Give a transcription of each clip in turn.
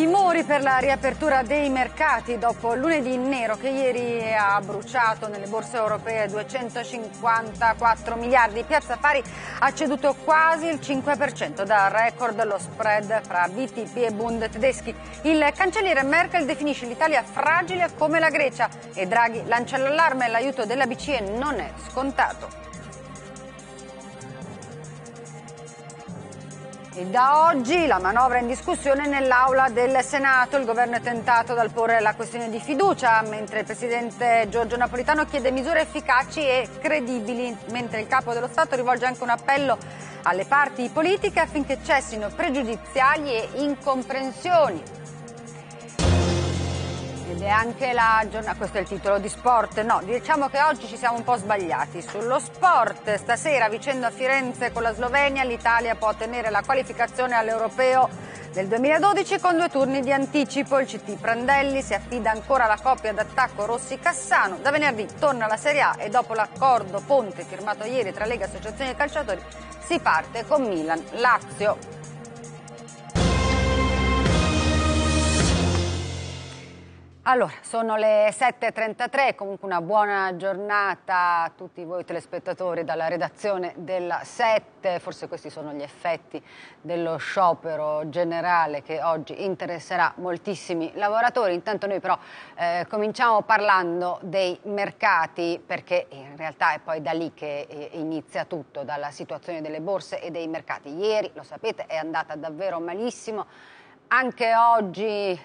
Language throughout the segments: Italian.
Timori per la riapertura dei mercati dopo lunedì nero che ieri ha bruciato nelle borse europee 254 miliardi. Piazza Pari ha ceduto quasi il 5% da record lo spread fra BTP e Bund tedeschi. Il cancelliere Merkel definisce l'Italia fragile come la Grecia e Draghi lancia l'allarme e l'aiuto della BCE non è scontato. Da oggi la manovra è in discussione nell'aula del Senato. Il governo è tentato dal porre la questione di fiducia, mentre il presidente Giorgio Napolitano chiede misure efficaci e credibili, mentre il capo dello Stato rivolge anche un appello alle parti politiche affinché cessino pregiudiziali e incomprensioni oggi anche la giornata, questo è il titolo di sport, no, diciamo che oggi ci siamo un po' sbagliati sullo sport, stasera vicendo a Firenze con la Slovenia, l'Italia può ottenere la qualificazione all'Europeo del 2012 con due turni di anticipo, il CT Prandelli si affida ancora alla coppia d'attacco Rossi-Cassano, da venerdì torna la Serie A e dopo l'accordo ponte firmato ieri tra Lega e Associazione dei Calciatori si parte con Milan-Lazio. Allora, sono le 7.33, comunque una buona giornata a tutti voi telespettatori dalla redazione della 7, forse questi sono gli effetti dello sciopero generale che oggi interesserà moltissimi lavoratori, intanto noi però eh, cominciamo parlando dei mercati perché in realtà è poi da lì che eh, inizia tutto, dalla situazione delle borse e dei mercati. Ieri, lo sapete, è andata davvero malissimo anche oggi eh,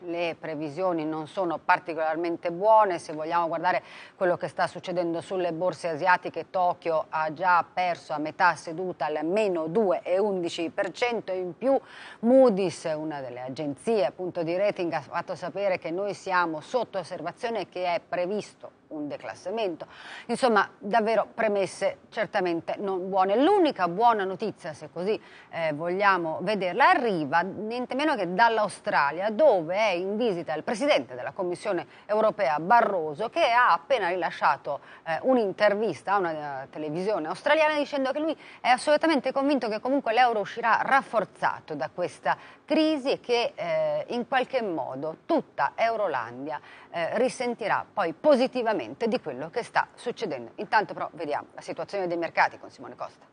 le previsioni non sono particolarmente buone, se vogliamo guardare quello che sta succedendo sulle borse asiatiche, Tokyo ha già perso a metà seduta al meno 2,11% in più, Moody's, una delle agenzie appunto, di rating, ha fatto sapere che noi siamo sotto osservazione e che è previsto un declassamento. Insomma, davvero premesse certamente non buone. L'unica buona notizia, se così eh, vogliamo vederla, arriva niente meno meno che dall'Australia, dove è in visita il presidente della Commissione europea Barroso, che ha appena rilasciato eh, un'intervista a una eh, televisione australiana dicendo che lui è assolutamente convinto che comunque l'euro uscirà rafforzato da questa crisi e che eh, in qualche modo tutta Eurolandia eh, risentirà poi positivamente di quello che sta succedendo. Intanto però vediamo la situazione dei mercati con Simone Costa.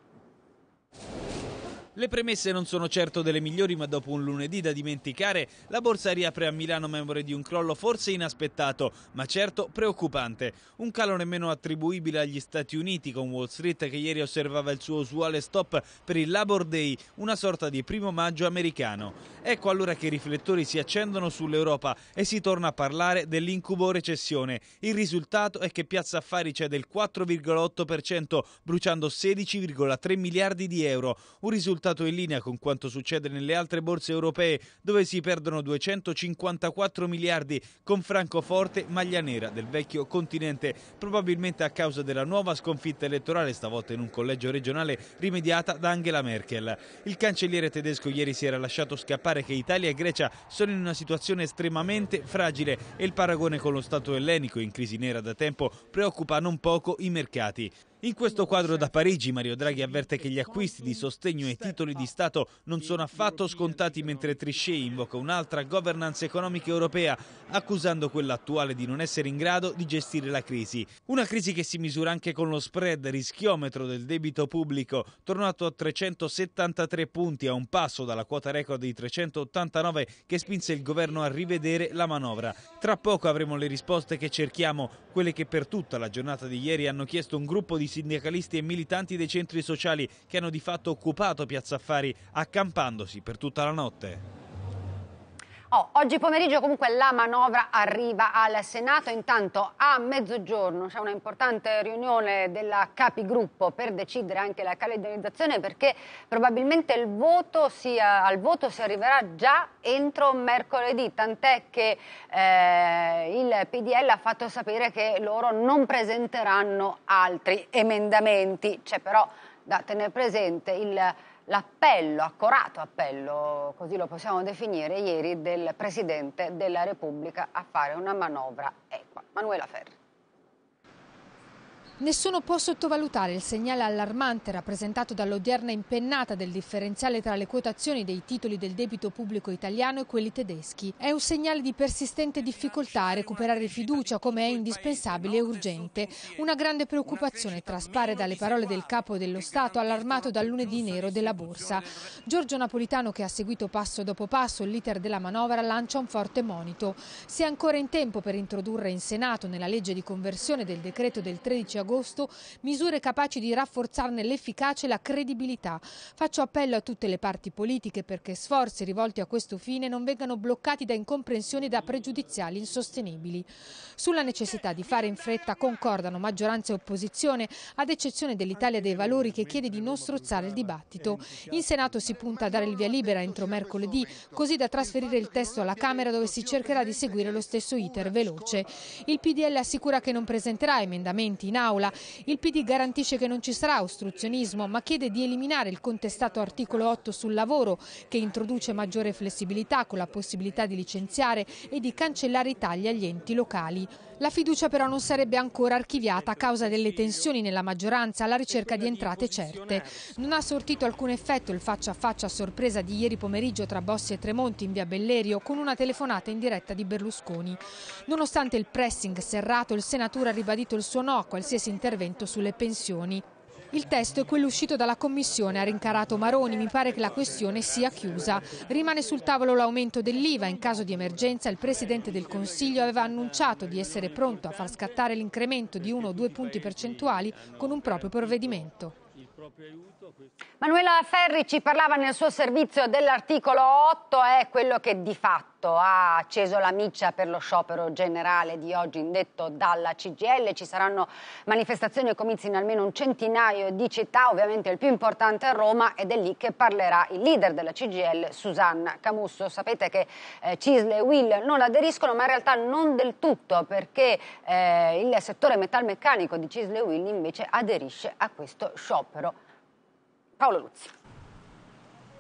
Le premesse non sono certo delle migliori, ma dopo un lunedì da dimenticare, la borsa riapre a Milano memore di un crollo forse inaspettato, ma certo preoccupante. Un calo nemmeno attribuibile agli Stati Uniti, con Wall Street che ieri osservava il suo usuale stop per il Labor Day, una sorta di primo maggio americano. Ecco allora che i riflettori si accendono sull'Europa e si torna a parlare dell'incubo recessione. Il risultato è che Piazza Affari c'è del 4,8%, bruciando 16,3 miliardi di euro. Un risultato risultato in linea con quanto succede nelle altre borse europee, dove si perdono 254 miliardi con Francoforte maglia nera del vecchio continente, probabilmente a causa della nuova sconfitta elettorale, stavolta in un collegio regionale rimediata da Angela Merkel. Il cancelliere tedesco ieri si era lasciato scappare che Italia e Grecia sono in una situazione estremamente fragile e il paragone con lo Stato ellenico in crisi nera da tempo preoccupa non poco i mercati. In questo quadro da Parigi Mario Draghi avverte che gli acquisti di sostegno e titoli di Stato non sono affatto scontati mentre Trichet invoca un'altra governance economica europea, accusando quella attuale di non essere in grado di gestire la crisi. Una crisi che si misura anche con lo spread rischiometro del debito pubblico, tornato a 373 punti a un passo dalla quota record di 389 che spinse il governo a rivedere la manovra. Tra poco avremo le risposte che cerchiamo, quelle che per tutta la giornata di ieri hanno chiesto un gruppo di sindacalisti e militanti dei centri sociali che hanno di fatto occupato Piazza Affari accampandosi per tutta la notte. Oh, oggi pomeriggio comunque la manovra arriva al Senato, intanto a mezzogiorno c'è una importante riunione della capigruppo per decidere anche la calendarizzazione perché probabilmente voto sia, al voto si arriverà già entro mercoledì, tant'è che eh, il PDL ha fatto sapere che loro non presenteranno altri emendamenti, c'è però da tenere presente il l'appello, accorato appello, così lo possiamo definire, ieri del Presidente della Repubblica a fare una manovra equa. Manuela Ferri. Nessuno può sottovalutare il segnale allarmante rappresentato dall'odierna impennata del differenziale tra le quotazioni dei titoli del debito pubblico italiano e quelli tedeschi. È un segnale di persistente difficoltà a recuperare fiducia come è indispensabile e urgente. Una grande preoccupazione traspare dalle parole del capo dello Stato allarmato dal lunedì nero della borsa. Giorgio Napolitano che ha seguito passo dopo passo l'iter della manovra lancia un forte monito. Si è ancora in tempo per introdurre in Senato nella legge di conversione del decreto del 13 agosto agosto misure capaci di rafforzarne l'efficacia e la credibilità. Faccio appello a tutte le parti politiche perché sforzi rivolti a questo fine non vengano bloccati da incomprensioni e da pregiudiziali insostenibili. Sulla necessità di fare in fretta concordano maggioranza e opposizione, ad eccezione dell'Italia dei Valori che chiede di non strozzare il dibattito. In Senato si punta a dare il via libera entro mercoledì, così da trasferire il testo alla Camera dove si cercherà di seguire lo stesso iter veloce. Il PDL assicura che non presenterà emendamenti in aula Aula. Il PD garantisce che non ci sarà ostruzionismo, ma chiede di eliminare il contestato articolo 8 sul lavoro, che introduce maggiore flessibilità con la possibilità di licenziare e di cancellare i tagli agli enti locali. La fiducia però non sarebbe ancora archiviata a causa delle tensioni nella maggioranza alla ricerca di entrate certe. Non ha sortito alcun effetto il faccia a faccia a sorpresa di ieri pomeriggio tra Bossi e Tremonti in via Bellerio con una telefonata in diretta di Berlusconi. Nonostante il pressing serrato, il senatore ha ribadito il suo no a qualsiasi intervento sulle pensioni. Il testo è quello uscito dalla Commissione, ha rincarato Maroni, mi pare che la questione sia chiusa. Rimane sul tavolo l'aumento dell'IVA, in caso di emergenza il Presidente del Consiglio aveva annunciato di essere pronto a far scattare l'incremento di uno o due punti percentuali con un proprio provvedimento. Manuela Ferri ci parlava nel suo servizio dell'articolo 8, è quello che di fatto fatto, ha acceso la miccia per lo sciopero generale di oggi indetto dalla CGL, ci saranno manifestazioni e comizi in almeno un centinaio di città, ovviamente il più importante è Roma ed è lì che parlerà il leader della CGL Susanna Camusso. Sapete che eh, Cisle e Will non aderiscono ma in realtà non del tutto perché eh, il settore metalmeccanico di Cisle e Will invece aderisce a questo sciopero. Paolo Luzzi.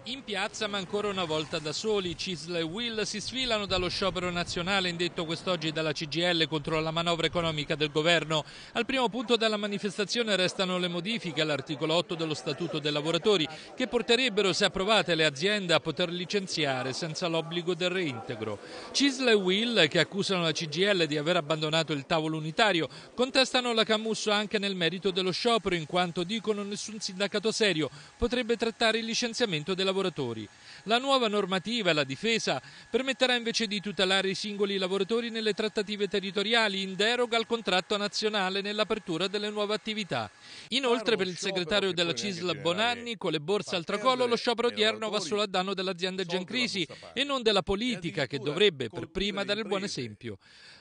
In piazza ma ancora una volta da soli, Cisl e Will si sfilano dallo sciopero nazionale indetto quest'oggi dalla CGL contro la manovra economica del governo. Al primo punto della manifestazione restano le modifiche all'articolo 8 dello Statuto dei lavoratori che porterebbero, se approvate, le aziende a poter licenziare senza l'obbligo del reintegro. Cisl e Will, che accusano la CGL di aver abbandonato il tavolo unitario, contestano la Camusso anche nel merito dello sciopero in quanto dicono nessun sindacato serio potrebbe trattare il licenziamento della lavoratori. La nuova normativa, la difesa, permetterà invece di tutelare i singoli lavoratori nelle trattative territoriali in deroga al contratto nazionale nell'apertura delle nuove attività. Inoltre per il segretario della CISL Bonanni, con le borse al tracollo, lo sciopero odierno va solo a danno dell'azienda Giancrisi e non della politica che dovrebbe per prima dare il buon esempio.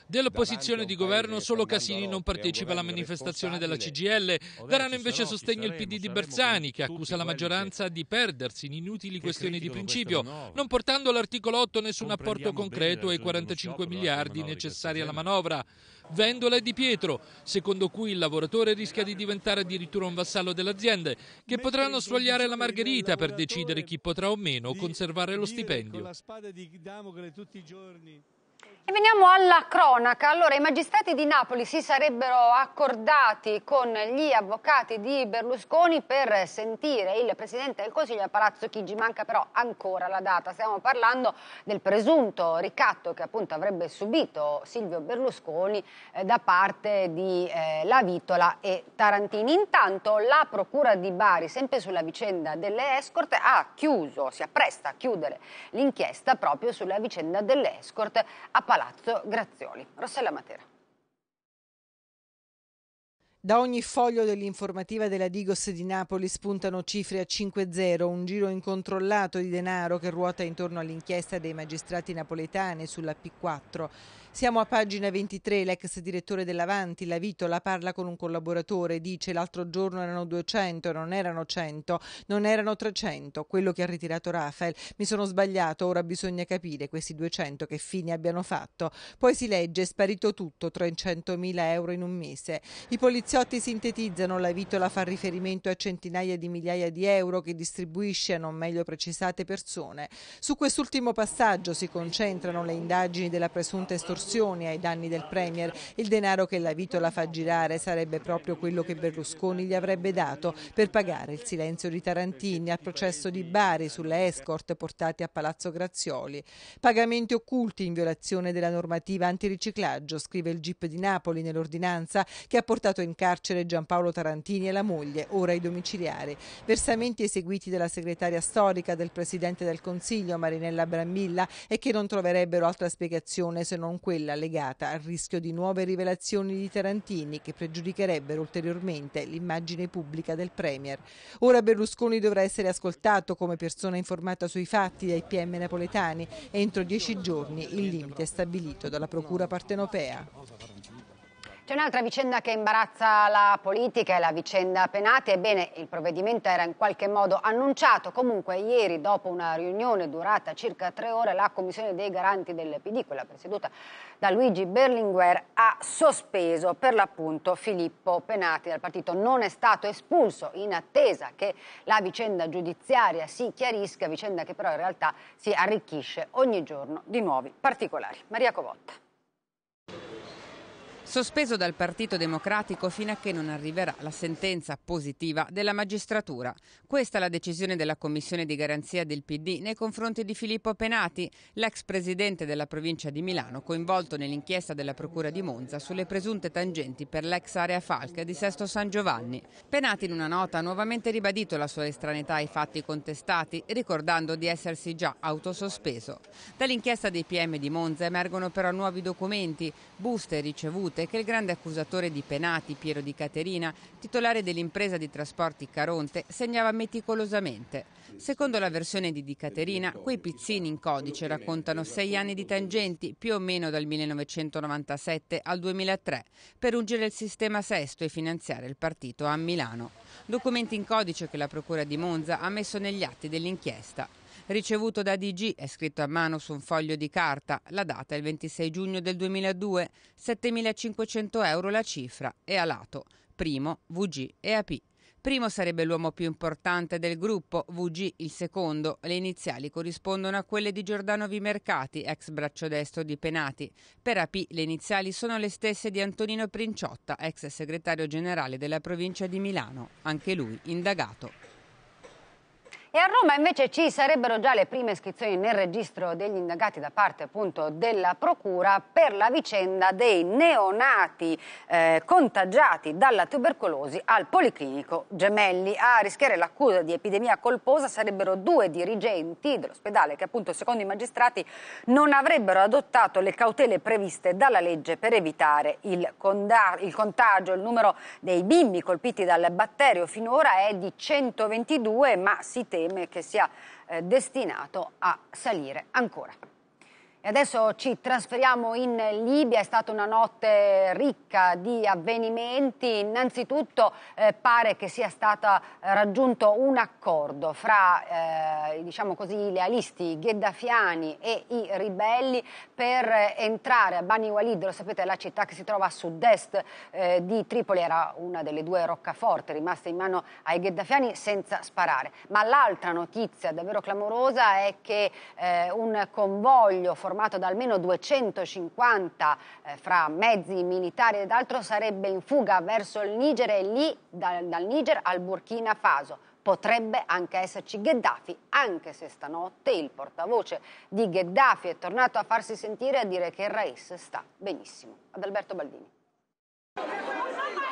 Dell'opposizione di governo solo Casini non partecipa alla manifestazione della CGL, daranno invece sostegno il PD di Bersani che accusa la maggioranza di perdersi in inutili questioni di principio, non portando all'articolo 8 nessun apporto concreto ai 45 miliardi necessari alla manovra. Vendola e Di Pietro, secondo cui il lavoratore rischia di diventare addirittura un vassallo delle aziende, che potranno sfogliare la margherita per decidere chi potrà o meno conservare lo stipendio. E veniamo alla cronaca. Allora, i magistrati di Napoli si sarebbero accordati con gli avvocati di Berlusconi per sentire il Presidente del Consiglio a Palazzo Chigi. Manca però ancora la data. Stiamo parlando del presunto ricatto che appunto avrebbe subito Silvio Berlusconi eh, da parte di eh, La Vitola e Tarantini. Intanto la Procura di Bari, sempre sulla vicenda delle escort, ha chiuso, si appresta a chiudere l'inchiesta proprio sulla vicenda delle escort a Palazzo Palazzo Grazioli. Rossella Matera. Da ogni foglio dell'informativa della Digos di Napoli spuntano cifre a 5-0, un giro incontrollato di denaro che ruota intorno all'inchiesta dei magistrati napoletani sulla P4. Siamo a pagina 23, l'ex direttore dell'Avanti, la Vitola, parla con un collaboratore, dice l'altro giorno erano 200, non erano 100, non erano 300, quello che ha ritirato Rafael. Mi sono sbagliato, ora bisogna capire questi 200 che fini abbiano fatto. Poi si legge, è sparito tutto, 300.000 euro in un mese. I poliziotti sintetizzano, la Vitola fa riferimento a centinaia di migliaia di euro che distribuisce a non meglio precisate persone. Su quest'ultimo passaggio si concentrano le indagini della presunta estorsione estorsione ai danni del Premier. Il denaro che la Vitola fa girare sarebbe proprio quello che Berlusconi gli avrebbe dato per pagare il silenzio di Tarantini al processo di Bari sulle escort portate a Palazzo Grazioli. Pagamenti occulti in violazione della normativa antiriciclaggio, scrive il GIP di Napoli nell'ordinanza che ha portato in carcere Giampaolo Tarantini e la moglie, ora i domiciliari. Versamenti eseguiti dalla segretaria storica del Presidente del Consiglio Marinella Brambilla e che non troverebbero altra spiegazione se non quella quella legata al rischio di nuove rivelazioni di Tarantini che pregiudicherebbero ulteriormente l'immagine pubblica del Premier. Ora Berlusconi dovrà essere ascoltato come persona informata sui fatti dai PM napoletani entro dieci giorni il limite stabilito dalla Procura partenopea. C'è un'altra vicenda che imbarazza la politica, è la vicenda Penati. Ebbene, il provvedimento era in qualche modo annunciato. Comunque, ieri, dopo una riunione durata circa tre ore, la Commissione dei Garanti del PD, quella presieduta da Luigi Berlinguer, ha sospeso per l'appunto Filippo Penati dal partito. Non è stato espulso in attesa che la vicenda giudiziaria si chiarisca, vicenda che però in realtà si arricchisce ogni giorno di nuovi particolari. Maria Covotta sospeso dal Partito Democratico fino a che non arriverà la sentenza positiva della magistratura. Questa è la decisione della Commissione di garanzia del PD nei confronti di Filippo Penati, l'ex presidente della provincia di Milano, coinvolto nell'inchiesta della Procura di Monza sulle presunte tangenti per l'ex area falca di Sesto San Giovanni. Penati in una nota ha nuovamente ribadito la sua estraneità ai fatti contestati, ricordando di essersi già autosospeso. Dall'inchiesta dei PM di Monza emergono però nuovi documenti, buste ricevute notte che il grande accusatore di Penati, Piero Di Caterina, titolare dell'impresa di trasporti Caronte, segnava meticolosamente. Secondo la versione di Di Caterina, quei pizzini in codice raccontano sei anni di tangenti, più o meno dal 1997 al 2003, per ungere il sistema sesto e finanziare il partito a Milano. Documenti in codice che la Procura di Monza ha messo negli atti dell'inchiesta ricevuto da DG è scritto a mano su un foglio di carta. La data è il 26 giugno del 2002, 7.500 euro la cifra e a lato primo, VG e AP. Primo sarebbe l'uomo più importante del gruppo, VG il secondo. Le iniziali corrispondono a quelle di Giordano Vimercati, ex braccio destro di Penati. Per AP le iniziali sono le stesse di Antonino Princiotta, ex segretario generale della provincia di Milano, anche lui indagato. E a Roma invece ci sarebbero già le prime iscrizioni nel registro degli indagati da parte appunto della Procura per la vicenda dei neonati eh, contagiati dalla tubercolosi al Policlinico Gemelli. A rischiare l'accusa di epidemia colposa sarebbero due dirigenti dell'ospedale che appunto secondo i magistrati non avrebbero adottato le cautele previste dalla legge per evitare il, il contagio. Il numero dei bimbi colpiti dal batterio finora è di 122 ma si teme teme che sia eh, destinato a salire ancora. E adesso ci trasferiamo in Libia, è stata una notte ricca di avvenimenti. Innanzitutto eh, pare che sia stato eh, raggiunto un accordo fra eh, diciamo così, i lealisti gheddafiani e i ribelli per eh, entrare a Bani Walid, lo sapete, la città che si trova a sud-est eh, di Tripoli, era una delle due roccaforte rimaste in mano ai gheddafiani senza sparare. Ma l'altra notizia davvero clamorosa è che eh, un convoglio formato formato da almeno 250 eh, fra mezzi militari ed altro sarebbe in fuga verso il Niger e lì dal, dal Niger al Burkina Faso potrebbe anche esserci Gheddafi, anche se stanotte il portavoce di Gheddafi è tornato a farsi sentire e a dire che il Rais sta benissimo. Ad Alberto Baldini.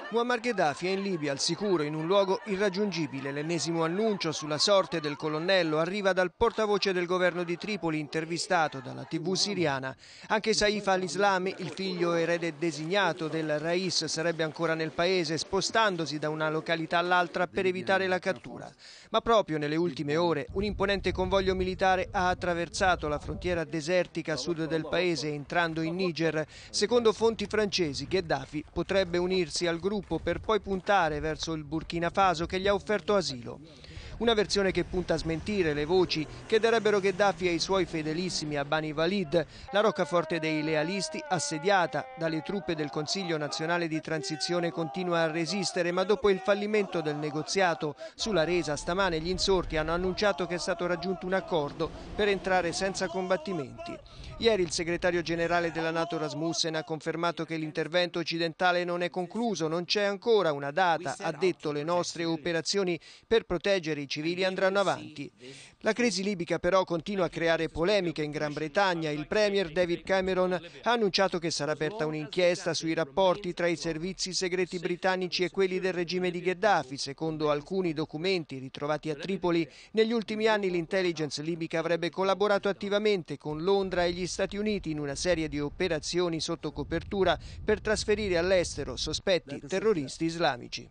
Muammar Gheddafi è in Libia al sicuro, in un luogo irraggiungibile. L'ennesimo annuncio sulla sorte del colonnello arriva dal portavoce del governo di Tripoli intervistato dalla TV siriana. Anche Saif al-Islam, il figlio erede designato del Rais, sarebbe ancora nel paese, spostandosi da una località all'altra per evitare la cattura. Ma proprio nelle ultime ore un imponente convoglio militare ha attraversato la frontiera desertica a sud del paese entrando in Niger. Secondo fonti francesi, Gheddafi potrebbe unirsi al gruppo gruppo per poi puntare verso il Burkina Faso che gli ha offerto asilo. Una versione che punta a smentire le voci che darebbero Gheddafi ai suoi fedelissimi a Bani Valid, la roccaforte dei lealisti assediata dalle truppe del Consiglio nazionale di transizione continua a resistere, ma dopo il fallimento del negoziato sulla resa stamane gli insorti hanno annunciato che è stato raggiunto un accordo per entrare senza combattimenti. Ieri il segretario generale della Nato Rasmussen ha confermato che l'intervento occidentale non è concluso, non c'è ancora una data, ha detto le nostre operazioni per proteggere i civili andranno avanti. La crisi libica però continua a creare polemiche in Gran Bretagna. Il Premier David Cameron ha annunciato che sarà aperta un'inchiesta sui rapporti tra i servizi segreti britannici e quelli del regime di Gheddafi. Secondo alcuni documenti ritrovati a Tripoli, negli ultimi anni l'intelligence libica avrebbe collaborato attivamente con Londra e gli Stati Uniti in una serie di operazioni sotto copertura per trasferire all'estero sospetti terroristi islamici.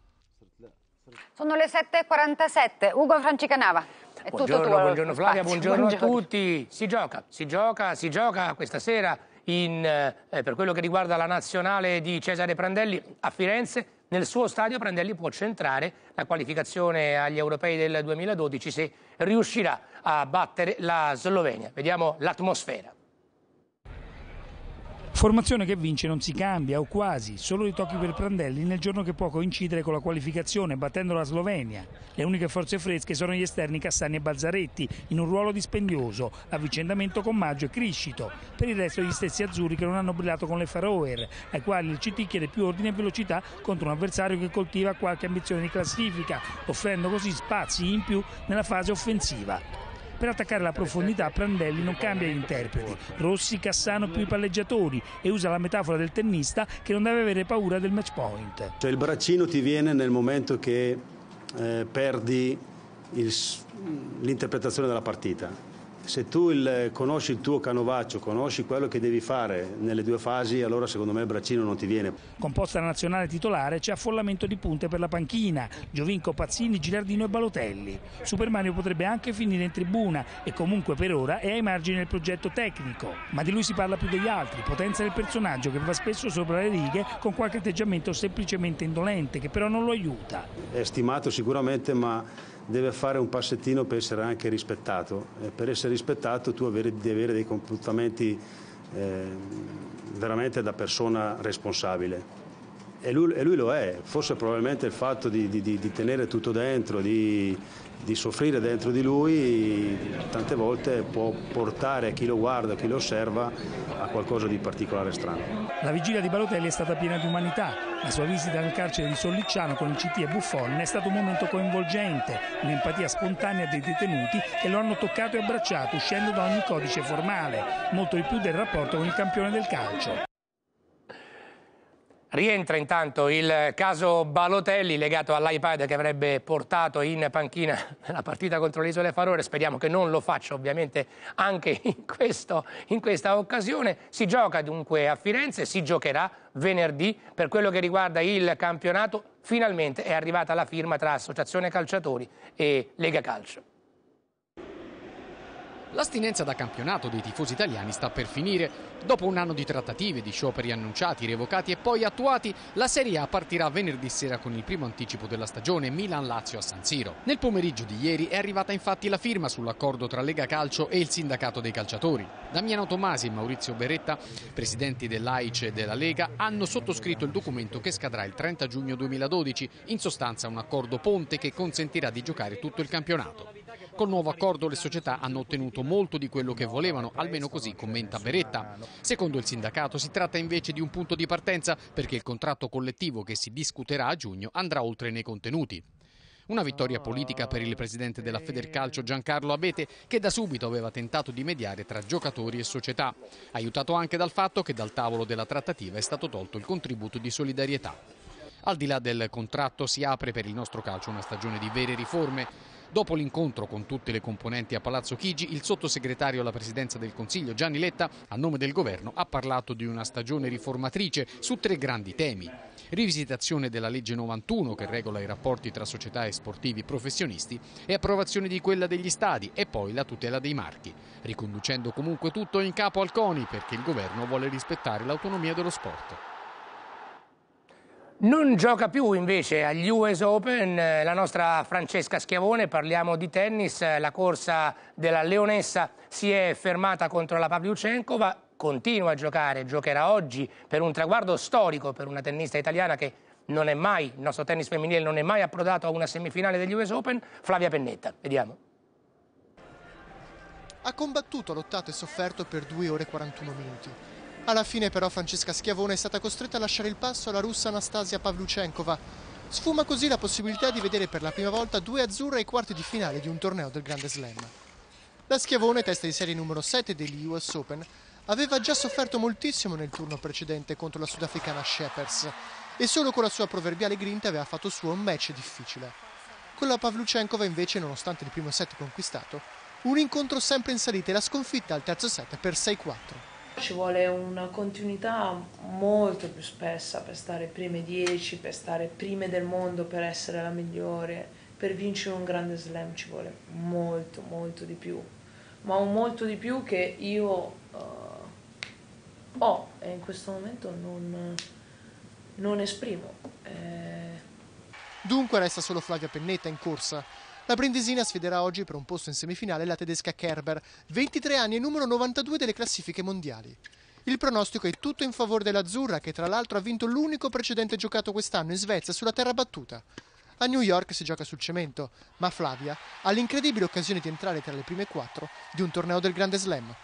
Sono le 7.47. Ugo Francicanava. È buongiorno, tutto tuo, buongiorno Flavia, buongiorno, buongiorno, a tutti. Si gioca, si gioca, si gioca questa sera in, eh, per quello che riguarda la nazionale di Cesare Prandelli a Firenze. Nel suo stadio Prandelli può centrare la qualificazione agli europei del 2012 se riuscirà a battere la Slovenia. Vediamo l'atmosfera. Formazione che vince non si cambia o quasi, solo i tocchi per Prandelli nel giorno che può coincidere con la qualificazione battendo la Slovenia. Le uniche forze fresche sono gli esterni Cassani e Balzaretti in un ruolo dispendioso, avvicendamento con Maggio e Criscito. Per il resto gli stessi azzurri che non hanno brillato con le Faroer, ai quali il CT chiede più ordine e velocità contro un avversario che coltiva qualche ambizione di classifica, offrendo così spazi in più nella fase offensiva. Per attaccare la profondità Prandelli non cambia gli interpreti, Rossi Cassano più i palleggiatori e usa la metafora del tennista che non deve avere paura del match point. Cioè il braccino ti viene nel momento che eh, perdi l'interpretazione della partita se tu il, conosci il tuo canovaccio, conosci quello che devi fare nelle due fasi, allora secondo me il braccino non ti viene. Composta la nazionale titolare c'è affollamento di punte per la panchina, Giovinco, Pazzini, Girardino e Balotelli. Super Mario potrebbe anche finire in tribuna e comunque per ora è ai margini del progetto tecnico, ma di lui si parla più degli altri, potenza del personaggio che va spesso sopra le righe con qualche atteggiamento semplicemente indolente che però non lo aiuta. È stimato sicuramente ma deve fare un passettino per essere anche rispettato e per essere rispettato tu avere, devi avere dei comportamenti eh, veramente da persona responsabile. E lui, e lui, lo è, forse probabilmente il fatto di, di, di, tenere tutto dentro, di, di soffrire dentro di lui tante volte può portare a chi lo guarda, a chi lo osserva a qualcosa di particolare e strano. La vigilia di Balotelli è stata piena di umanità. La sua visita nel carcere di Sollicciano con il CT e Buffon è stato un momento coinvolgente, un'empatia spontanea dei detenuti che lo hanno toccato e abbracciato uscendo da ogni codice formale, molto di più del rapporto con il campione del calcio. Rientra intanto il caso Balotelli legato all'iPad che avrebbe portato in panchina la partita contro le Isole Farore, speriamo che non lo faccia ovviamente anche in, questo, in, questa occasione. Si gioca dunque a Firenze, si giocherà venerdì per quello che riguarda il campionato, finalmente è arrivata la firma tra Associazione Calciatori e Lega Calcio. L'astinenza da campionato dei tifosi italiani sta per finire. Dopo un anno di trattative, di scioperi annunciati, revocati e poi attuati, la Serie A partirà venerdì sera con il primo anticipo della stagione Milan-Lazio a San Siro. Nel pomeriggio di ieri è arrivata infatti la firma sull'accordo tra Lega Calcio e il sindacato dei calciatori. Damiano Tomasi e Maurizio Beretta, presidenti dell'AICE e della Lega, hanno sottoscritto il documento che scadrà il 30 giugno 2012, in sostanza un accordo ponte che consentirà di giocare tutto il campionato. Col nuovo accordo le società hanno ottenuto molto di quello che volevano, almeno così commenta Beretta. Secondo il sindacato si tratta invece di un punto di partenza perché il contratto collettivo che si discuterà a giugno andrà oltre nei contenuti. Una vittoria politica per il presidente della Federcalcio Giancarlo Abete che da subito aveva tentato di mediare tra giocatori e società, aiutato anche dal fatto che dal tavolo della trattativa è stato tolto il contributo di solidarietà. Al di là del contratto si apre per il nostro calcio una stagione di vere riforme. Dopo l'incontro con tutte le componenti a Palazzo Chigi, il sottosegretario alla presidenza del Consiglio Gianni Letta, a nome del governo, ha parlato di una stagione riformatrice su tre grandi temi. Rivisitazione della legge 91 che regola i rapporti tra società e sportivi professionisti e approvazione di quella degli stadi e poi la tutela dei marchi, riconducendo comunque tutto in capo al CONI perché il governo vuole rispettare l'autonomia dello sport. Non gioca più invece agli US Open eh, la nostra Francesca Schiavone, parliamo di tennis, eh, la corsa della Leonessa si è fermata contro la Pavliucenkova, continua a giocare, giocherà oggi per un traguardo storico per una tennista italiana che non è mai, il nostro tennis femminile non è mai approdato a una semifinale degli US Open, Flavia Pennetta, vediamo. Ha combattuto, lottato e sofferto per 2 ore e 41 minuti. Alla fine però Francesca Schiavone è stata costretta a lasciare il passo alla russa Anastasia Pavluchenkova. Sfuma così la possibilità di vedere per la prima volta due azzurre ai quarti di finale di un torneo del Grande Slam. La Schiavone, testa di serie numero 7 degli US Open, aveva già sofferto moltissimo nel turno precedente contro la sudafricana Shepers e solo con la sua proverbiale grinta aveva fatto suo un match difficile. Con la Pavluchenkova invece, nonostante il primo set conquistato, un incontro sempre in salita e la sconfitta al terzo set per 6-4. Ci vuole una continuità molto più spessa per stare prime 10, per stare prime del mondo, per essere la migliore. Per vincere un grande slam ci vuole molto, molto di più. Ma un molto di più che io uh, ho e in questo momento non, non esprimo. Eh... Dunque resta solo Flavia Pennetta in corsa la brindisina sfiderà oggi per un posto in semifinale la tedesca Kerber, 23 anni e numero 92 delle classifiche mondiali. Il pronostico è tutto in favore dell'Azzurra, che tra l'altro ha vinto l'unico precedente giocato quest'anno in Svezia sulla terra battuta. A New York si gioca sul cemento, ma Flavia ha l'incredibile occasione di entrare tra le prime quattro di un torneo del Grande Slam.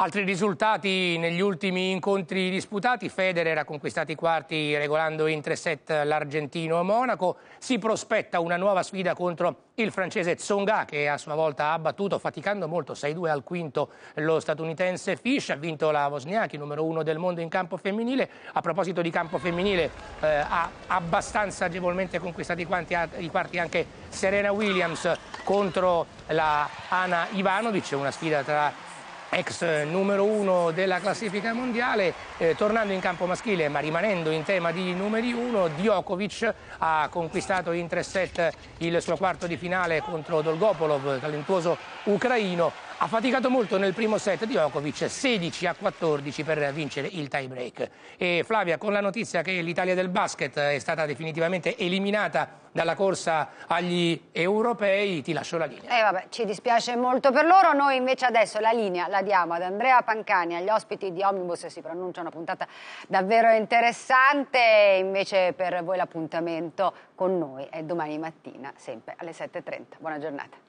Altri risultati negli ultimi incontri disputati, Federer ha conquistato i quarti regolando in tre set l'argentino Monaco, si prospetta una nuova sfida contro il francese Tsonga che a sua volta ha battuto faticando molto 6-2 al quinto lo statunitense Fish, ha vinto la Wozniacki numero uno del mondo in campo femminile, a proposito di campo femminile eh, ha abbastanza agevolmente conquistato i, quanti, i quarti anche Serena Williams contro la Ana Ivanovic, una sfida tra ex eh, numero uno della classifica mondiale, eh, tornando in campo maschile ma rimanendo in tema di numeri uno, Djokovic ha conquistato in tre set il suo quarto di finale contro Dolgopolov, talentuoso ucraino ha faticato molto nel primo set di Djokovic, 16 a 14 per vincere il tie break. E Flavia, con la notizia che l'Italia del basket è stata definitivamente eliminata dalla corsa agli europei, ti lascio la linea. Eh vabbè, ci dispiace molto per loro, noi invece adesso la linea la diamo ad Andrea Pancani, agli ospiti di Omnibus, si pronuncia una puntata davvero interessante, invece per voi l'appuntamento con noi è domani mattina, sempre alle 7.30. Buona giornata.